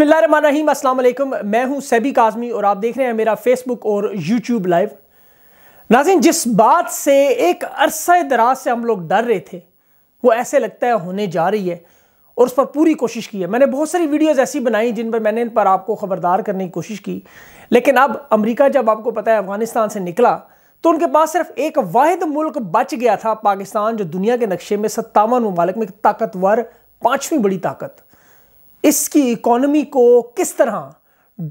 बसमीम अल्लाम मैं हूं सैबी काजमी और आप देख रहे हैं मेरा फेसबुक और यूट्यूब लाइव नाजिन जिस बात से एक अरसा दराज से हम लोग डर रहे थे वो ऐसे लगता है होने जा रही है और उस पर पूरी कोशिश की है मैंने बहुत सारी वीडियोस ऐसी बनाई जिन पर मैंने इन पर आपको ख़बरदार करने की कोशिश की लेकिन अब अमरीका जब आपको पता है अफ़गानिस्तान से निकला तो उनके पास सिर्फ एक वाद मुल्क बच गया था पाकिस्तान जो दुनिया के नक्शे में सत्तावन ममालिक में ताकतवर पाँचवीं बड़ी ताकत इसकी इकोनॉमी को किस तरह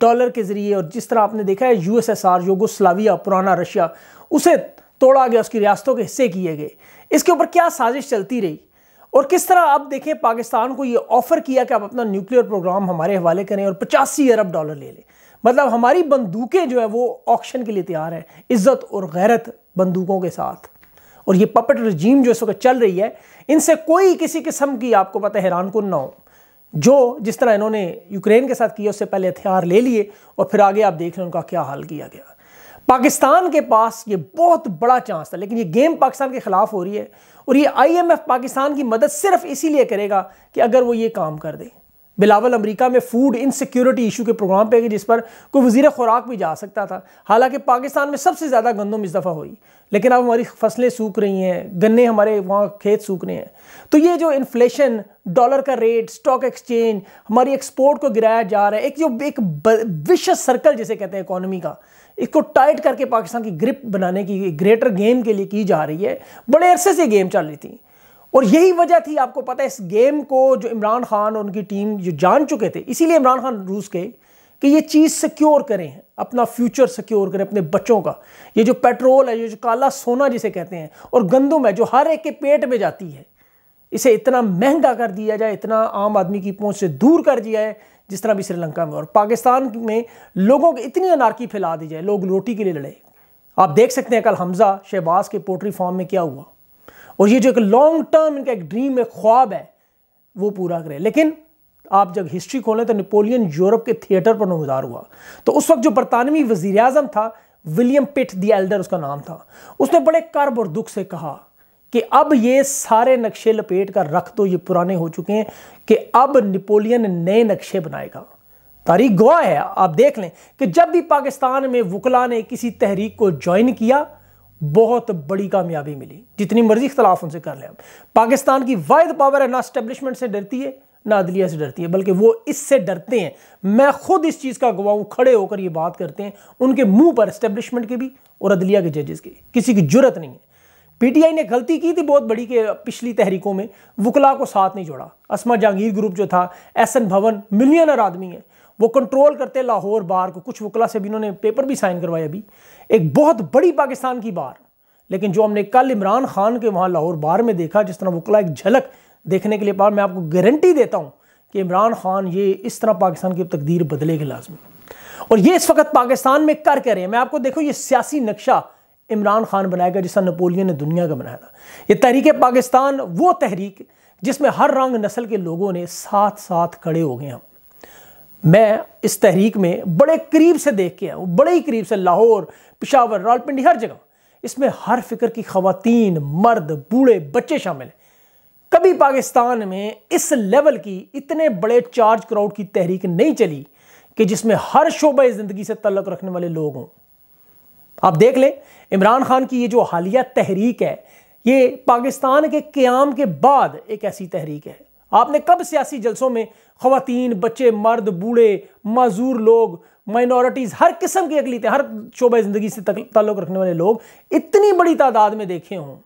डॉलर के ज़रिए और जिस तरह आपने देखा है यूएसएसआर योगोस्लाविया पुराना रशिया उसे तोड़ा गया उसकी रियासतों के हिस्से किए गए इसके ऊपर क्या साजिश चलती रही और किस तरह आप देखें पाकिस्तान को ये ऑफ़र किया कि आप अपना न्यूक्लियर प्रोग्राम हमारे हवाले करें और पचासी अरब डॉलर ले लें मतलब हमारी बंदूकें जो है वो ऑक्शन के लिए तैयार हैं इज़्ज़त और गैरत बंदूकों के साथ और ये पपट रजीम जो इस वक्त चल रही है इनसे कोई किसी किस्म की आपको पता हैरान को ना हो जो जिस तरह इन्होंने यूक्रेन के साथ किया उससे पहले हथियार ले लिए और फिर आगे आप देख रहे हैं उनका क्या हाल किया गया पाकिस्तान के पास ये बहुत बड़ा चांस था लेकिन ये गेम पाकिस्तान के ख़िलाफ़ हो रही है और ये आईएमएफ पाकिस्तान की मदद सिर्फ इसीलिए करेगा कि अगर वो ये काम कर दें बिलावल अमेरिका में फूड इनसिक्योरिटी इशू के प्रोग्राम पे गए जिस पर कोई वजीर खुराक भी जा सकता था हालांकि पाकिस्तान में सबसे ज़्यादा गंदम इस दफ़ा हुई लेकिन अब हमारी फसलें सूख रही हैं गन्ने हमारे वहाँ खेत सूख रहे हैं तो ये जो इन्फ्लेशन डॉलर का रेट स्टॉक एक्सचेंज हमारी एक्सपोर्ट को गिराया जा रहा है एक जो एक विशस सर्कल जिसे कहते हैं इकोनॉमी का इसको टाइट करके पाकिस्तान की ग्रिप बनाने की ग्रेटर गेम के लिए की जा रही है बड़े अरसे से गेम चल रही थी और यही वजह थी आपको पता है इस गेम को जो इमरान खान और उनकी टीम जो जान चुके थे इसीलिए इमरान खान रूस गए कि ये चीज़ सिक्योर करें अपना फ्यूचर सिक्योर करें अपने बच्चों का ये जो पेट्रोल है ये जो काला सोना जिसे कहते हैं और गंदम है जो हर एक के पेट में जाती है इसे इतना महंगा कर दिया जाए इतना आम आदमी की पहुंच से दूर कर दिया है जिस तरह भी श्रीलंका में और पाकिस्तान में लोगों को इतनी अनारकी फैला दी जाए लोग रोटी के लिए लड़े आप देख सकते हैं कल हमज़ा शहबाज के पोल्ट्री फार्म में क्या हुआ और ये जो एक लॉन्ग टर्म इनका एक ड्रीम है ख्वाब है वो पूरा करें लेकिन आप जब हिस्ट्री खोलें तो नेपोलियन यूरोप के थिएटर पर नमदार हुआ तो उस वक्त जो बरतानवी वजीर अजम था विलियम पिट द एल्डर उसका नाम था उसने बड़े कर्ब और दुख से कहा कि अब ये सारे नक्शे लपेट कर रख दो ये पुराने हो चुके हैं कि अब नेपोलियन नए नक्शे बनाएगा तारीख गवाह है आप देख लें कि जब भी पाकिस्तान में वकला ने किसी तहरीक को ज्वाइन किया बहुत बड़ी कामयाबी मिली जितनी मर्जी इख्तलाफ उनसे कर लें पाकिस्तान की वाद पावर है ना स्टेब्लिशमेंट से डरती है ना अदलिया से डरती है बल्कि वो इससे डरते हैं मैं खुद इस चीज़ का गवाऊँ खड़े होकर ये बात करते हैं उनके मुंह पर स्टेब्लिशमेंट के भी और अदलिया के जजेस के किसी की जरूरत नहीं है पीटीआई ने गलती की थी बहुत बड़ी के पिछली तहरीकों में वकला को साथ नहीं जोड़ा असमा जहांगीर ग्रुप जो था एस एन भवन मिलियनर आदमी है वो कंट्रोल करते लाहौर बार को कुछ वकला से भी इन्होंने पेपर भी साइन करवाया अभी एक बहुत बड़ी पाकिस्तान की बार लेकिन जो हमने कल इमरान खान के वहाँ लाहौर बार में देखा जिस तरह वकला एक झलक देखने के लिए पा मैं आपको गारंटी देता हूँ कि इमरान खान ये इस तरह पाकिस्तान की तकदीर बदलेगी लाजमी और ये इस वक्त पाकिस्तान में कर कह रहे हैं मैं आपको देखो ये सियासी नक्शा इमरान खान बनाएगा जिसका नपोलियन ने दुनिया का बनाया था ये तहरीक पाकिस्तान वो तहरीक जिसमें हर रंग नस्ल के लोगों ने साथ साथ खड़े हो गए हम मैं इस तहरीक में बड़े करीब से देख के आऊँ बड़े ही करीब से लाहौर पिशावर रावलपिंडी हर जगह इसमें हर फिक्र की खातन मर्द बूढ़े बच्चे शामिल हैं कभी पाकिस्तान में इस लेवल की इतने बड़े चार्ज क्राउड की तहरीक नहीं चली कि जिसमें हर शोबे ज़िंदगी से तल्लक रखने वाले लोग हों आप देख लें इमरान खान की ये जो हालिया तहरीक है ये पाकिस्तान के क्याम के बाद एक ऐसी तहरीक है आपने कब सियासी जलसों में खातन बच्चे मर्द बूढ़े मजूर लोग माइनॉरिटीज़ हर किस्म की अकलीतें हर शोबा ज़िंदगी से ताल्लुक़ रखने वाले लोग इतनी बड़ी तादाद में देखे हों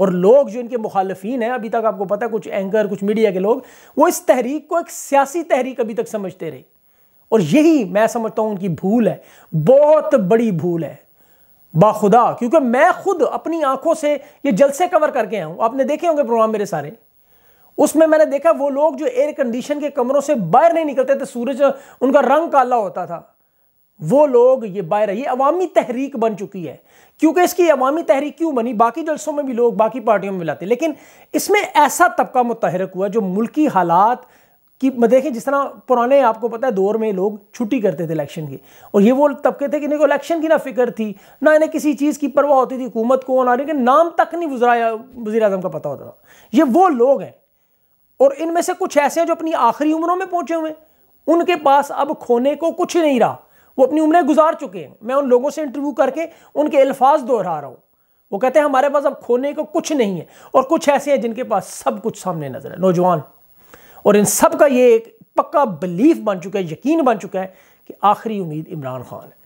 और लोग जो इनके मुखालफी हैं अभी तक आपको पता है कुछ एंकर कुछ मीडिया के लोग वो इस तहरीक को एक सियासी तहरीक अभी तक समझते रहे और यही मैं समझता हूँ उनकी भूल है बहुत बड़ी भूल है बाखुदा क्योंकि मैं खुद अपनी आंखों से ये जलसे कवर करके आया हूँ आपने देखे होंगे प्रोग्राम मेरे सारे उसमें मैंने देखा वो लोग जो एयर कंडीशन के कमरों से बाहर नहीं निकलते थे सूरज उनका रंग काला होता था वो लोग ये बाहर ये अवामी तहरीक बन चुकी है क्योंकि इसकी अवामी तहरीक क्यों बनी बाकी जलसों में भी लोग बाकी पार्टियों में मिलाते लेकिन इसमें ऐसा तबका मुतहरक हुआ जो मुल्की हालात कि देखें जिस तरह पुराने आपको पता है दौर में लोग छुट्टी करते थे इलेक्शन की और ये वो तबके थे कि इन्हें को इलेक्शन की ना फिक्र थी ना इन्हें किसी चीज़ की परवाह होती थी हुकूमत को ना इनके नाम तक नहीं वजरा वजी अजम का पता होता था ये वो लोग हैं और इनमें से कुछ ऐसे हैं जो अपनी आखिरी उम्रों में पहुंचे हुए हैं उनके पास अब खोने को कुछ नहीं रहा वो अपनी उम्रें गुजार चुके हैं मैं उन लोगों से इंटरव्यू करके उनके अल्फाज दोहरा रहा हूँ वो कहते हैं हमारे पास अब खोने को कुछ नहीं है और कुछ ऐसे हैं जिनके पास सब कुछ सामने नजर है नौजवान और इन सब का ये एक पक्का बिलीफ बन चुका है यकीन बन चुका है कि आखिरी उम्मीद इमरान खान है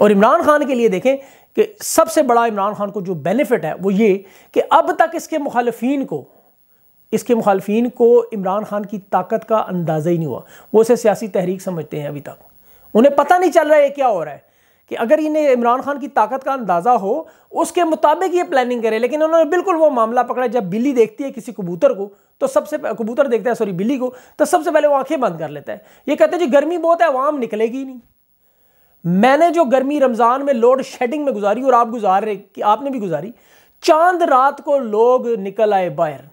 और इमरान खान के लिए देखें कि सबसे बड़ा इमरान खान को जो बेनिफिट है वो ये कि अब तक इसके मुखालफी को इसके मुखालफी को इमरान खान की ताकत का अंदाज़ा ही नहीं हुआ वो उसे सियासी तहरीक समझते हैं अभी तक उन्हें पता नहीं चल रहा है क्या हो रहा है कि अगर इन्हें इमरान खान की ताकत का अंदाज़ा हो उसके मुताबिक ये प्लानिंग करें लेकिन उन्होंने बिल्कुल वो मामला पकड़ा जब बिल्ली देखती है किसी कबूतर को तो सबसे कबूतर देखता है सॉरी बिल्ली को तो सबसे पहले वो आंखें बंद कर लेता है ये कहते हैं जी गर्मी बहुत है आवाम निकलेगी नहीं मैंने जो गर्मी रमज़ान में लोड शेडिंग में गुजारी और आप गुजार रहे कि आपने भी गुजारी चांद रात को लोग निकल आए बाहर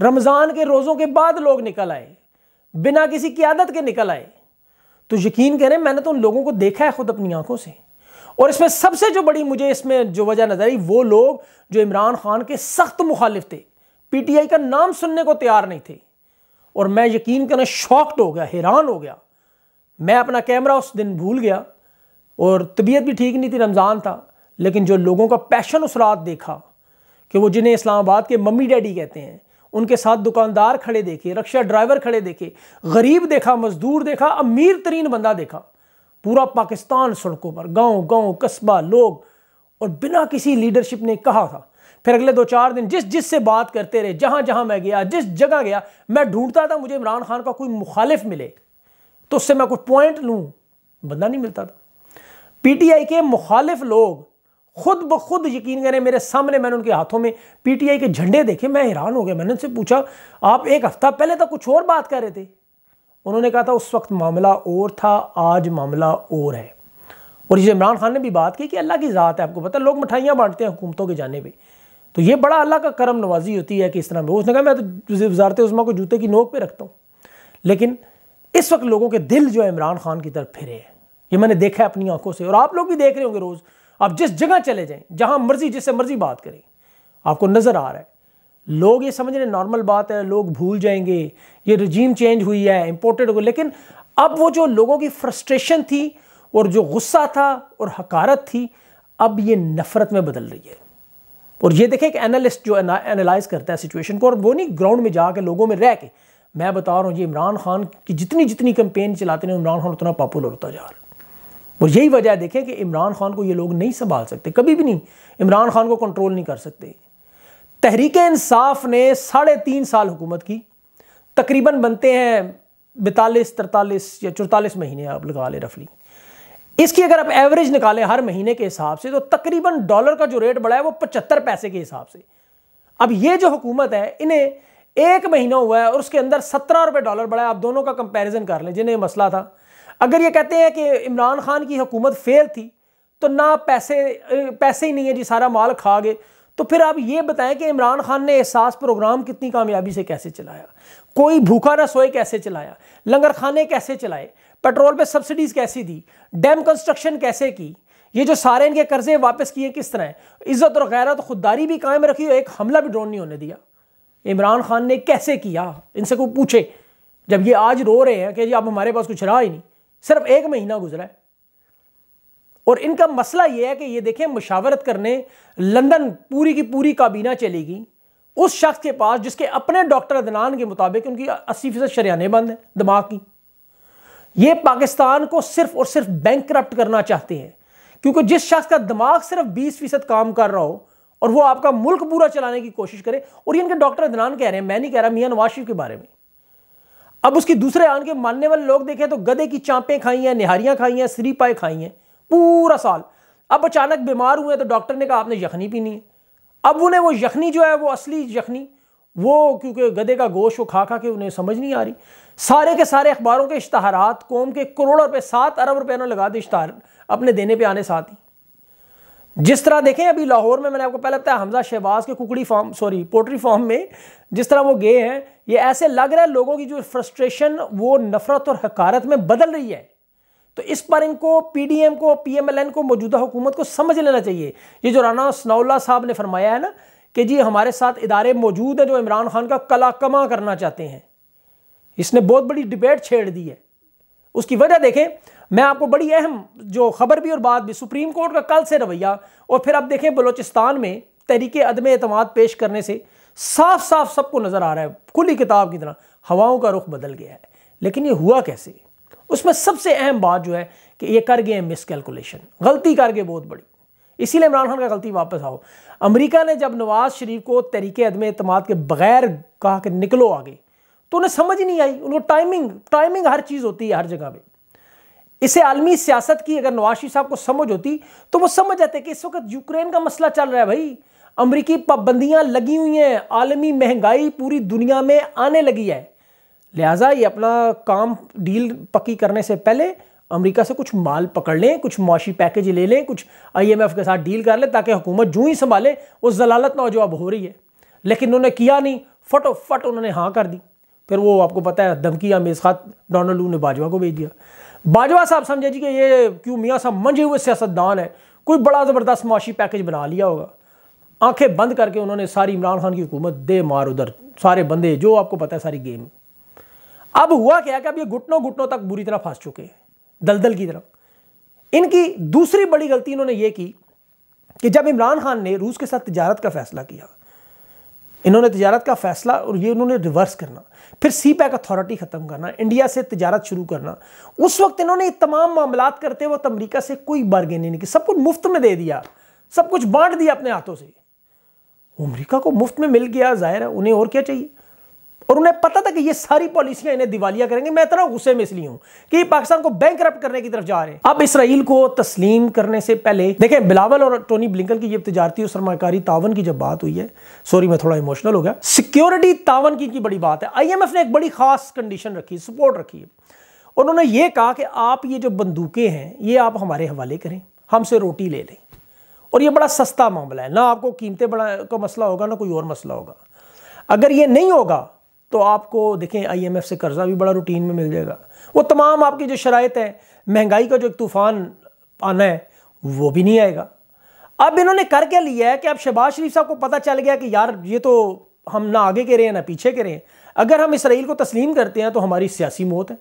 रमज़ान के रोज़ों के बाद लोग निकल आए बिना किसी की आदत के निकल आए तो यकीन करें मैंने तो उन लोगों को देखा है खुद अपनी आंखों से और इसमें सबसे जो बड़ी मुझे इसमें जो वजह नजर आई वो लोग जो इमरान खान के सख्त मुखालिफ थे पीटीआई का नाम सुनने को तैयार नहीं थे और मैं यकीन करना शॉक्ड हो गया हैरान हो गया मैं अपना कैमरा उस दिन भूल गया और तबीयत भी ठीक नहीं थी रमज़ान था लेकिन जो लोगों का पैशन उस रात देखा कि वो जिन्हें इस्लामाबाद के मम्मी डैडी कहते हैं उनके साथ दुकानदार खड़े देखे रक्षा ड्राइवर खड़े देखे गरीब देखा मजदूर देखा अमीर तरीन बंदा देखा पूरा पाकिस्तान सड़कों पर गांव गांव कस्बा लोग और बिना किसी लीडरशिप ने कहा था फिर अगले दो चार दिन जिस जिस से बात करते रहे जहां जहां मैं गया जिस जगह गया मैं ढूंढता था मुझे इमरान खान का कोई मुखालिफ मिले तो उससे मैं कुछ पॉइंट लूँ बंदा नहीं मिलता था पीटीआई के मुखालिफ लोग खुद ब खुद यकीन करें मेरे सामने मैंने उनके हाथों में पीटीआई के झंडे देखे मैं हैरान हो गया मैंने उनसे पूछा आप एक हफ्ता पहले तो कुछ और बात कर रहे थे उन्होंने कहा था उस वक्त मामला और था आज मामला और है और इसे इमरान खान ने भी बात की कि अल्लाह की ज़ात है आपको पता लोग मिठाइयाँ बांटते हैं हुकूमतों के जाने पर तो ये बड़ा अल्लाह का करम नवाजी होती है कि इस तरह में उसने कहा मैं तो वजारत उस्मा को जूते की नोक पर रखता हूँ लेकिन इस वक्त लोगों के दिल जो है इमरान खान की तरफ फिरे हैं ये मैंने देखा है अपनी आंखों से और आप लोग भी देख रहे होंगे रोज़ आप जिस जगह चले जाएं जहां मर्जी जिससे मर्जी बात करें आपको नज़र आ रहा है लोग ये समझ रहे नॉर्मल बात है लोग भूल जाएंगे ये रजीम चेंज हुई है इंपोर्टेड हो लेकिन अब वो जो लोगों की फ्रस्ट्रेशन थी और जो गुस्सा था और हकारत थी अब ये नफ़रत में बदल रही है और ये देखें एक एनालिस्ट जो एनालाइज करता है सिचुएशन को और वो नहीं ग्राउंड में जाके लोगों में रह के मैं बता रहा हूँ ये इमरान खान की जितनी जितनी कंपेन चलाते हैं इमरान खान उतना पॉपुलर होता जा रहा है और यही वजह देखें कि इमरान खान को ये लोग नहीं संभाल सकते कभी भी नहीं इमरान खान को कंट्रोल नहीं कर सकते तहरीक इंसाफ ने साढ़े तीन साल हुकूमत की तकरीबन बनते हैं बैतालीस तरतालीस या चौतालीस महीने आप लगा लें रफली इसकी अगर आप एवरेज निकालें हर महीने के हिसाब से तो तकरीबन डॉलर का जो रेट बढ़ा है वो पचहत्तर पैसे के हिसाब से अब ये जो हुकूमत है इन्हें एक महीना हुआ है और उसके अंदर सत्रह रुपये डॉलर बढ़ा है आप दोनों का कंपैरिजन कर लें जिन्हें मसला था अगर ये कहते हैं कि इमरान खान की हुकूमत फेल थी तो ना पैसे पैसे ही नहीं है जी सारा माल खा गए तो फिर आप ये बताएं कि इमरान खान ने एहसास प्रोग्राम कितनी कामयाबी से कैसे चलाया कोई भूखा ना सोए कैसे चलाया लंगर खाने कैसे चलाए पेट्रोल पे सब्सिडीज़ कैसी दी डैम कंस्ट्रक्शन कैसे की ये जो सारे इनके कर्जे वापस किए किस तरह हैं इज़्ज़त और गैरत खुददारी भी कायम रखी और एक हमला भी ड्रोन नहीं होने दिया इमरान खान ने कैसे किया इनसे कोई पूछे जब ये आज रो रहे हैं कि जी आप हमारे पास कुछ रहा ही नहीं सिर्फ एक महीना गुजरा है और इनका मसला यह है कि ये देखें मुशावरत करने लंदन पूरी की पूरी काबीना चलेगी उस शख्स के पास जिसके अपने डॉक्टर अदनान के मुताबिक उनकी अस्सी फीसद शरियाने बंद है दिमाग की ये पाकिस्तान को सिर्फ और सिर्फ बैंक करप्ट करना चाहते हैं क्योंकि जिस शख्स का दिमाग सिर्फ बीस फीसद काम कर रहा हो और वो आपका मुल्क पूरा चलाने की कोशिश करे और ये इनके डॉक्टर अदनान कह रहे हैं मैं नहीं कह रहा मियाँ नवाज शरीफ के बारे में अब उसके दूसरे आन के मानने वाले लोग देखें तो गधे की चांपें खाई हैं निहारियां खाई हैं सरीपाएँ खाई हैं पूरा साल अब अचानक बीमार हुए तो डॉक्टर ने कहा आपने यखनी पीनी है अब उन्हें वो यखनी जो है वो असली यखनी वो क्योंकि गधे का गोश वो खा खा के उन्हें समझ नहीं आ रही सारे के सारे अखबारों के इश्तहारात कौम के करोड़ों रुपये सात अरब रुपये ने लगा दे इश्तहार अपने देने पर आने साथ ही जिस तरह देखें अभी लाहौर में मैंने आपको पहले बताया हमजा शहबाज के कुकड़ी फार्म सॉरी पोल्ट्री फार्म में जिस तरह वो गए हैं ये ऐसे लग रहा है लोगों की जो फ्रस्ट्रेशन वो नफरत और हकारत में बदल रही है तो इस पर इनको पीडीएम को पीएमएलएन को मौजूदा हुकूमत को समझ लेना चाहिए ये जो राना सनाउल्ला साहब ने फरमाया है ना कि जी हमारे साथ इदारे मौजूद हैं जो इमरान खान का कला कमा करना चाहते हैं इसने बहुत बड़ी डिबेट छेड़ दी है उसकी वजह देखें मैं आपको बड़ी अहम जो खबर भी और बात भी सुप्रीम कोर्ट का कल से रवैया और फिर आप देखें बलोचिस्तान में तहरीक अदम अतमाद पेश करने से साफ साफ सबको नज़र आ रहा है खुली किताब की तरह हवाओं का रुख बदल गया है लेकिन ये हुआ कैसे उसमें सबसे अहम बात जो है कि ये कर गए हैं मिसकैलकुलेशन गलती कर गए बहुत बड़ी इसीलिए इमरान खान का गलती वापस आओ अमेरिका ने जब नवाज शरीफ को तरीके अदम अतमाद के बगैर कहा कि निकलो आगे तो उन्हें समझ नहीं आई उनको टाइमिंग टाइमिंग हर चीज़ होती है हर जगह पर इसे आलमी सियासत की अगर नवाज शरीफ साहब को समझ होती तो वो समझ जाते कि इस वक्त यूक्रेन का मसला चल रहा है भाई अमरीकी पाबंदियाँ लगी हुई हैं आलमी महंगाई पूरी दुनिया में आने लगी है लिहाजा ये अपना काम डील पक्की करने से पहले अमेरिका से कुछ माल पकड़ लें कुछ मुआशी पैकेज ले लें कुछ आईएमएफ के साथ डील कर लें ताकि हुकूमत जूँ ही संभाले वो जलालत ना जो अब हो रही है लेकिन उन्होंने किया नहीं फटोफट उन्होंने हाँ कर दी फिर वो आपको पता है धमकी या खात डोनाल्ड लू ने बाजवा को भेज दिया बाजवा साहब समझे जी कि ये क्यों मियाँ साहब मंझे हुए सियासतदान है कोई बड़ा ज़बरदस्त मुआशी पैकेज बना लिया होगा आंखें बंद करके उन्होंने सारी इमरान खान की हुकूमत दे मार उधर सारे बंदे जो आपको पता है सारी गेम अब हुआ क्या कि अब ये घुटनों घुटनों तक बुरी तरह फंस चुके हैं दलदल की तरफ इनकी दूसरी बड़ी गलती इन्होंने ये की कि जब इमरान खान ने रूस के साथ तजारत का फैसला किया इन्होंने तजारत का फैसला और ये उन्होंने रिवर्स करना फिर सी पैक अथॉरिटी ख़त्म करना इंडिया से तजारत शुरू करना उस वक्त इन्होंने तमाम मामला करते वक्त अमरीका से कोई बारगेनिंग नहीं की सब कुछ मुफ्त में दे दिया सब कुछ बांट दिया अपने हाथों से अमरीका को मुफ्त में मिल गया जाहिर है उन्हें और क्या चाहिए और उन्हें पता था कि ये सारी पॉलिसियां इन्हें दिवालिया करेंगे मैं इतना गुस्से में इसलिए हूं कि पाकिस्तान को बैंक करने की तरफ जा रहे हैं अब इसराइल को तस्लीम करने से पहले देखें बिलावल और टोनी ब्लिंकन की जब तजारती और सरमाकारी तावन की जब बात हुई है सॉरी मैं थोड़ा इमोशनल हो गया सिक्योरिटी तावन की, की बड़ी बात है आई ने एक बड़ी खास कंडीशन रखी सपोर्ट रखी है उन्होंने ये कहा कि आप ये जो बंदूकें हैं ये आप हमारे हवाले करें हमसे रोटी ले लें और ये बड़ा सस्ता मामला है ना आपको कीमतें बढ़ा का मसला होगा ना कोई और मसला होगा अगर ये नहीं होगा तो आपको देखें आईएमएफ से कर्जा भी बड़ा रूटीन में मिल जाएगा वो तमाम आपकी जो शराइ है महंगाई का जो एक तूफ़ान आना है वो भी नहीं आएगा अब इन्होंने करके लिया है कि अब शहबाज शरीफ साहब को पता चल गया कि यार ये तो हम ना आगे के रहे हैं ना पीछे के रहे हैं अगर हम इसराइल को तस्लीम करते हैं तो हमारी सियासी मौत है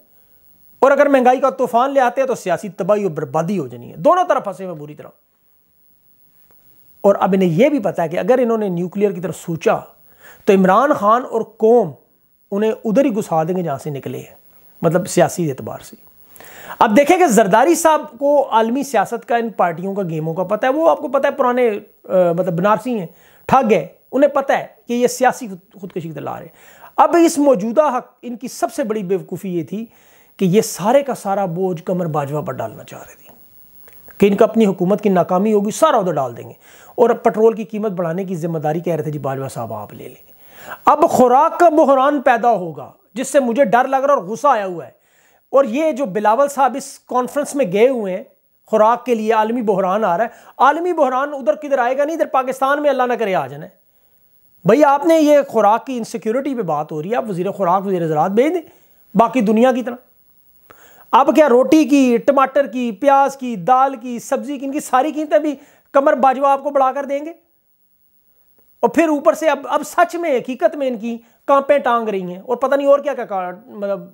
और अगर महंगाई का तूफान ले आते हैं तो सियासी तबाही और बर्बादी हो जानी है दोनों तरफ फंसे हुए बुरी तरह और अब इन्हें यह भी पता है कि अगर इन्होंने न्यूक्लियर की तरफ सोचा तो इमरान खान और कौम उन्हें उधर ही घुसा देंगे जहाँ से निकले हैं मतलब सियासी एतबार से अब देखें कि जरदारी साहब को आलमी सियासत का इन पार्टियों का गेमों का पता है वो आपको पता है पुराने आ, मतलब बनारसी हैं ठग है उन्हें पता है कि ये सियासी खुदकशी दिला रहे है अब इस मौजूदा हक इनकी सबसे बड़ी बेवकूफ़ी ये थी कि ये सारे का सारा बोझ कमर बाजवा पर डालना चाह रहे थे कि इनका अपनी हुकूमत की नाकामी होगी सारा उधर डाल देंगे और पेट्रोल की कीमत बढ़ाने की जिम्मेदारी कह रहे थे जी बाजवा साहब आप ले लेंगे अब खुराक का बहरान पैदा होगा जिससे मुझे डर लग रहा और गुस्सा आया हुआ है और ये जो बिलावल साहब इस कॉन्फ्रेंस में गए हुए हैं खुराक के लिए आलमी बहरान आ रहा है आलमी बहरान उधर किधर आएगा नहीं इधर पाकिस्तान में अल्लाह ना करे आ जाने भैया आपने ये खुराक की इनसिक्योरिटी पे बात हो रही है आप वजीर खुराक वजी ज़रात भेज दें बाकी दुनिया की तरह अब क्या रोटी की टमाटर की प्याज की दाल की सब्जी की इनकी सारी कीमतें भी कमर बाजवा आपको बढ़ा कर देंगे और फिर ऊपर से अब अब सच में हकीकत में इनकी कांपें टांग रही हैं और पता नहीं और क्या क्या मतलब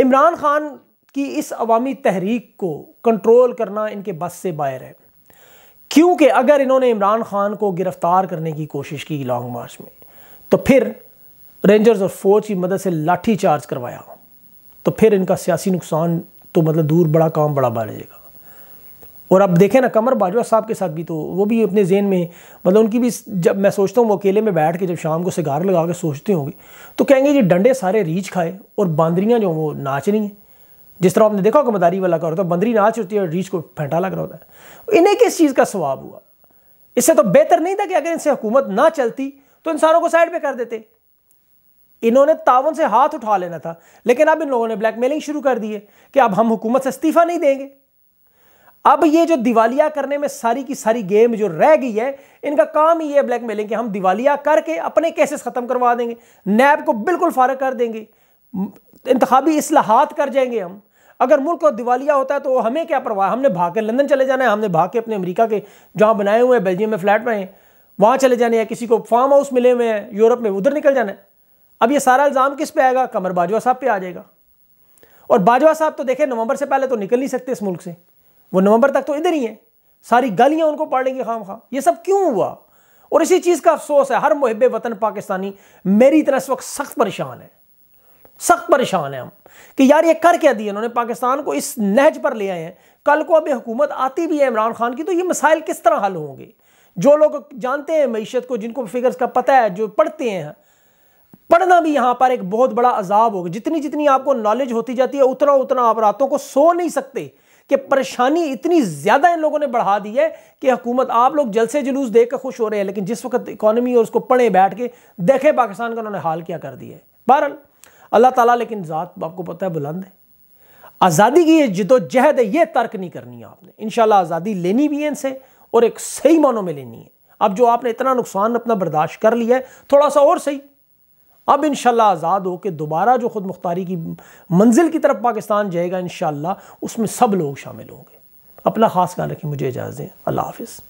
इमरान खान की इस अवामी तहरीक को कंट्रोल करना इनके बस से बाहर है क्योंकि अगर इन्होंने इमरान खान को गिरफ्तार करने की कोशिश की लॉन्ग मार्च में तो फिर रेंजर्स और फौज की मदद से लाठी चार्ज करवाया तो फिर इनका सियासी नुकसान तो मतलब दूर बड़ा काम बड़ा बन जाएगा और अब देखें ना कमर बाजवा साहब के साथ भी तो वो भी अपने जेन में मतलब उनकी भी जब मैं सोचता हूँ वो अकेले में बैठ के जब शाम को सिगार लगा के सोचते होंगे तो कहेंगे जी डंडे सारे रीछ खाए और बांदरियाँ जो वो नाच रही हैं जिस तरह आपने देखा होगा मदारी वाला का तो है बंदरी नाच होती है और रीछ को फेंटा लग रहा होता है इन्हें किस चीज़ का स्वाब हुआ इससे तो बेहतर नहीं था कि अगर इनसे हुकूमत ना चलती तो इंसानों को साइड पर कर देते इन्होंने तावन से हाथ उठा लेना था लेकिन अब इन लोगों ने ब्लैकमेलिंग शुरू कर दी है कि अब हम हुकूमत से इस्तीफा नहीं देंगे अब ये जो दिवालिया करने में सारी की सारी गेम जो रह गई है इनका काम ही है ब्लैकमेलिंग कि हम दिवालिया करके अपने केसेस ख़त्म करवा देंगे नैब को बिल्कुल फारग कर देंगे इंतबी असलाहत कर जाएंगे हम अगर मुल्क और दिवालिया होता है तो हमें क्या परवाह हमने भाग के लंदन चले जाना है हमने भाग के अपने अमरीका के जहाँ बनाए हुए हैं बेल्जियम में फ्लैट में वहाँ चले जाने हैं किसी को फार्म हाउस मिले हुए हैं यूरोप में उधर निकल जाना है अब ये सारा इल्ज़ाम किस पे आएगा कमर बाजवा साहब पे आ जाएगा और बाजवा साहब तो देखें नवंबर से पहले तो निकल नहीं सकते इस मुल्क से वो नवंबर तक तो इधर ही हैं सारी गालियाँ उनको पड़ेंगी खाम खा ये सब क्यों हुआ और इसी चीज़ का अफसोस है हर मुहब वतन पाकिस्तानी मेरी तरह इस वक्त सख्त परेशान है सख्त परेशान है हम कि यार ये कर क्या दिए उन्होंने पाकिस्तान को इस नहज पर ले आए हैं कल को अब हुकूमत आती भी है इमरान खान की तो ये मसाइल किस तरह हल होंगे जो लोग जानते हैं मीशत को जिनको फिगर्स का पता है जो पढ़ते हैं पढ़ना भी यहां पर एक बहुत बड़ा अजाब होगा जितनी जितनी आपको नॉलेज होती जाती है उतना उतना आप रातों को सो नहीं सकते कि परेशानी इतनी ज़्यादा इन लोगों ने बढ़ा दी है कि हुकूमत आप लोग जलसे जुलूस देख कर खुश हो रहे हैं लेकिन जिस वक्त इकोनॉमी और उसको पढ़े बैठ के देखे पाकिस्तान का उन्होंने हाल क्या कर दिया है बहरहाल अल्लाह ताला लेकिन ज़ात आपको पता है बुलंद है आज़ादी की जिदोजहद है ये तर्क नहीं करनी आपने इन आज़ादी लेनी भी है इनसे और एक सही मानों में लेनी है अब जो आपने इतना नुकसान अपना बर्दाश्त कर लिया है थोड़ा सा और सही अब इन आज़ाद हो के दोबारा जो खुद मुख्तारी की मंजिल की तरफ पाकिस्तान जाएगा इन उसमें सब लोग शामिल होंगे अपना ख़ास ख्याल रखें मुझे इजाज़त दें अल्लाह हाफिज़